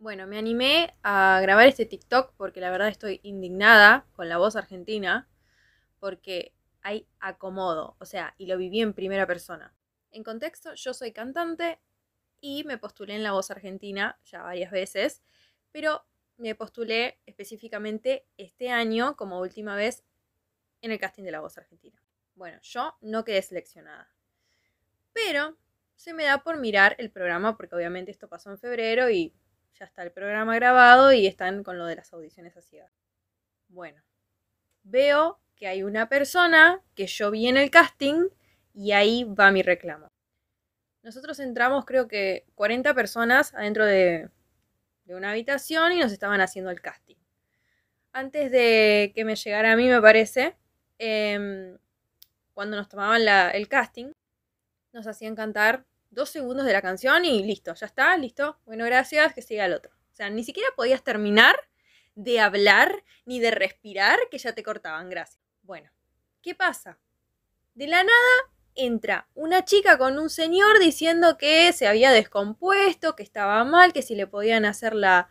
Bueno, me animé a grabar este TikTok porque la verdad estoy indignada con la voz argentina, porque hay acomodo, o sea, y lo viví en primera persona. En contexto, yo soy cantante y me postulé en la voz argentina ya varias veces, pero me postulé específicamente este año como última vez en el casting de la voz argentina. Bueno, yo no quedé seleccionada, pero se me da por mirar el programa porque obviamente esto pasó en febrero y ya está el programa grabado y están con lo de las audiciones a Bueno, veo que hay una persona que yo vi en el casting y ahí va mi reclamo. Nosotros entramos creo que 40 personas adentro de, una habitación y nos estaban haciendo el casting. Antes de que me llegara a mí, me parece, em, cuando nos tomaban el casting, nos hacían cantar dos segundos de la canción y listo, ya está, listo. Bueno, gracias, que siga el otro. O sea, ni siquiera podías terminar de hablar ni de respirar que ya te cortaban, gracias. Bueno, ¿qué pasa? De la nada entra una chica con un señor diciendo que se había descompuesto, que estaba mal, que si le podían hacer la,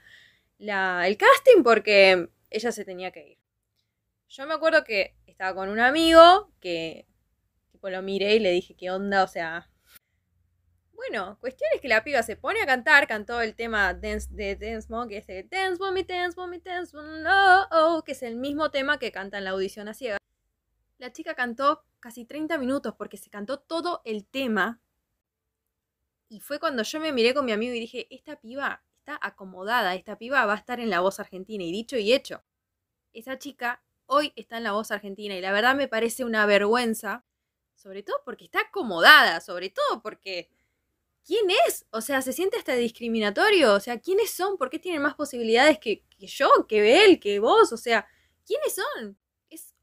la, el casting porque ella se tenía que ir. Yo me acuerdo que estaba con un amigo que tipo, lo miré y le dije, ¿qué onda? O sea, bueno, cuestión es que la piba se pone a cantar, cantó el tema dance, de Dance Monk, que es este, Dance Dance Dance oh, oh, que es el mismo tema que canta en la audición a ciega. La chica cantó casi 30 minutos porque se cantó todo el tema. Y fue cuando yo me miré con mi amigo y dije, esta piba está acomodada, esta piba va a estar en la voz argentina. Y dicho y hecho, esa chica hoy está en la voz argentina y la verdad me parece una vergüenza, sobre todo porque está acomodada, sobre todo porque ¿quién es? O sea, se siente hasta discriminatorio. O sea, ¿quiénes son? ¿Por qué tienen más posibilidades que, yo, que él, que vos? O sea, ¿quiénes son? Es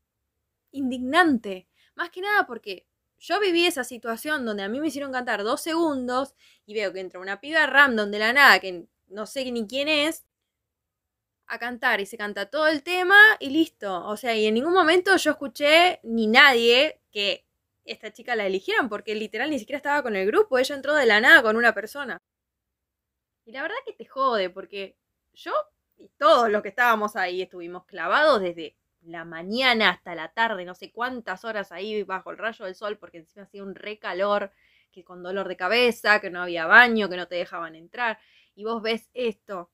indignante. Más que nada porque yo viví esa situación donde a mí me hicieron cantar dos segundos y veo que entra una piba random de la nada que no sé ni quién es a cantar y se canta todo el tema y listo. O sea, y en ningún momento yo escuché ni nadie que esta chica la eligieron, porque literal ni siquiera estaba con el grupo, ella entró de la nada con una persona. Y la verdad que te jode, porque yo y todos los que estábamos ahí estuvimos clavados desde la mañana hasta la tarde, no sé cuántas horas ahí bajo el rayo del sol, porque encima hacía un recalor, que con dolor de cabeza, que no había baño, que no te dejaban entrar. Y vos ves esto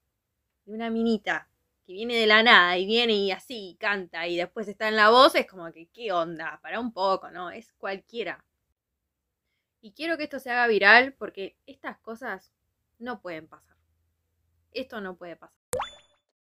de una minita viene de la nada y viene y así canta y después está en la voz, es como que, ¿qué onda? Para un poco, ¿no? Es cualquiera. Y quiero que esto se haga viral porque estas cosas no pueden pasar. Esto no puede pasar.